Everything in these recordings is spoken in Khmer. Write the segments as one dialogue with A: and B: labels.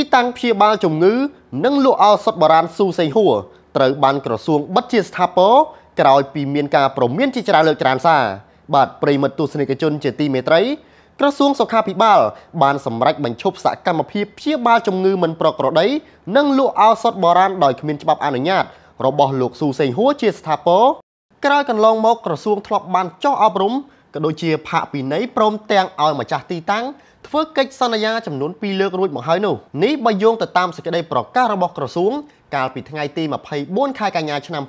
A: ទីតាំងព្យាបាលជំងឺ និងលក់ឱសថបុរាណស៊ូសេងហួរត្រូវបានក្រសួងបិទជាស្ថាពរក្រោយពីមានការប្រមានជាច្រើនលើកច្រើនសារបាទប្រិមត្តទស្សនិកជនជាទីមេត្រីក្រសួងសុខាភិបាល បានសម្រេចបញ្ឈប់សកម្មភាពព្យាបាលជំងឺមិនប្រក្រតីនិងលក់ឱសថបុរាណដោយគ្មានច្បាប់ អនុញ្ញាត របស់លោកស៊ូសេងហួរជាស្ថាពរក្រោយកន្លងមកក្រសួងធ្លាប់បានចោះអប់រំក៏ដូចជាផាកពីនៃព្រមទាំងឲ្យម្ចាស់ទីតាំងធ្វើកិច្ចសន្យាចំនួន2លើករួចមកហើយនោះនេះបើយោងទៅតាមសេចក្តីប្រកាសរបស់ក្រសួងកាលពីថ្ងៃទី24ខែកញ្ញាឆ្នាំ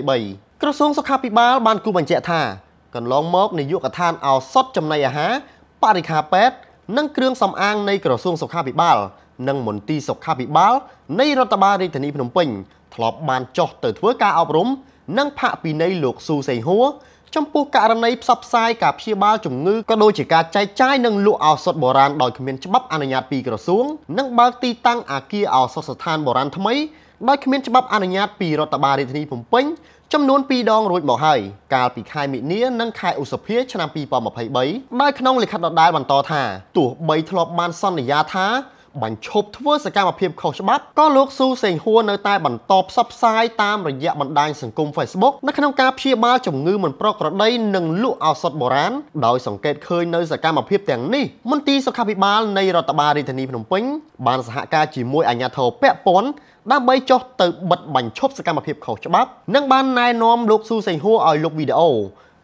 A: 2023ក្រសួងសុខាភិបាលបានគូបញ្ជាក់ថាកន្លងមកនាយកដ្ឋានឱសថចំណីអាហារបរិខាពេទ្យនិងគ្រឿងសម្អាងនៃក្រសួងសុខាភិបាល និងមន្ទីរសុខាភិបាលនៃរដ្ឋបាលរាជធានីភ្នំពេញធ្លាប់បានចុះទៅធ្វើការអប់រំនិងផាកពិន័យលោកស៊ូសេងហួរចំពោះករណីផ្សព្វផ្សាយការព្យាបាលជំងឺក៏ដូចជាការចែកចាយនិងលក់ឱសថបុរាណដោយគ្មានច្បាប់អនុញ្ញាតពីក្រសួងនិងបើកទីតាំងអាគារឱសថស្ថានបុរាណថ្មីដោយគ្មានច្បាប់អនុញ្ញាតពីរដ្ឋបាលរាជធានីភ្នំពេញចំនួន2ដងរួចមកហើយកាលពីខែមិនិលនិងខែឧសភាឆ្នាំ2023ដោយក្នុងលិខិតដដែលបន្តថាទោះបីធ្លាប់បានសន្យាថាបញ្ឈប់ធ្វើសកម្មភាពខុសច្បាប់ក៏លោកស៊ូសេងហួរនៅតែបន្តផ្សព្វផ្សាយតាមរយៈបណ្ដាញសង្គម Facebook នៅក្នុងការព្យាបាលជំងឺមិនប្រក្រតីនិងលក់ឱសថបុរាណដោយសង្កេតឃើញនៅសកម្មភាពទាំងនេះមន្ទីរសុខាភិបាលនៃរដ្ឋបាលរាជធានីភ្នំពេញ បានសហការជាមួយអាជ្ញាធរពាក់ព័ន្ធដើម្បីចុះទៅបិទបញ្ឈប់សកម្មភាពខុសច្បាប់ និងបានណែនាំលោកស៊ូសេងហួរឲ្យលុបវីដេអូ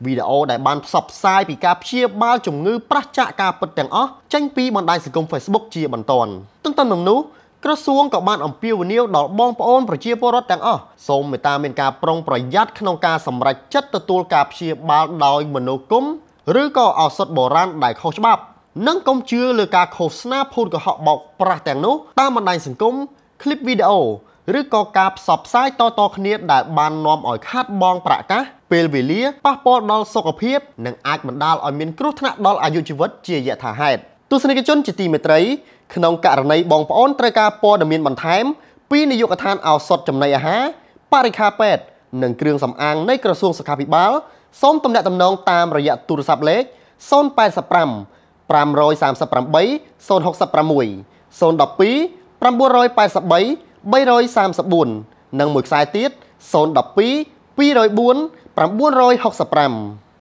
A: វីដេអូដែលបានផ្សព្វផ្សាយពីការព្យាបាលជំងឺប្រះចាកការពិតទាំងអស់ចេញពីបណ្ដាញសង្គម Facebook ជាបន្តទន្ទឹមនឹងនោះក្រសួងក៏បានអំពាវនាវដល់បងប្អូនប្រជាពលរដ្ឋទាំងអស់សូមមេត្តាមានការប្រុងប្រយ័ត្នក្នុងការសម្រេចចិត្តទទួលការព្យាបាលដោយមនោគមឬក៏ឱសថបុរាណដែលខុសច្បាប់និងកុំជឿលើការឃោសនាភូតកុហកបោកប្រាស់ទាំងនោះតាមបណ្ដាញសង្គមឃ្លីបវីដេអូឬក៏ការផ្សព្វផ្សាយតៗគ្នាដែលបាននាំឲ្យខាតបង់ប្រាក់កាសពេលវេលាប៉ះពាល់ដល់សុខភាពនិងអាចបណ្ដាលឲ្យមានគ្រោះថ្នាក់ដល់អាយុជីវិតជាយថាហេតុទស្សនិកជនជាទីមេត្រីក្នុងករណីបងប្អូនត្រូវការព័ត៌មានបន្ថែមពីនាយកដ្ឋានឱសថចំណីអាហារបរិខាពេទ្យនិងគ្រឿងសម្អាងនៃក្រសួងសុខាភិបាលសូមទំនាក់ទំនងតាមរយៈទូរស័ព្ទលេខ085 538 066 012 983 334និងមួយខ្សែទៀត012 204 965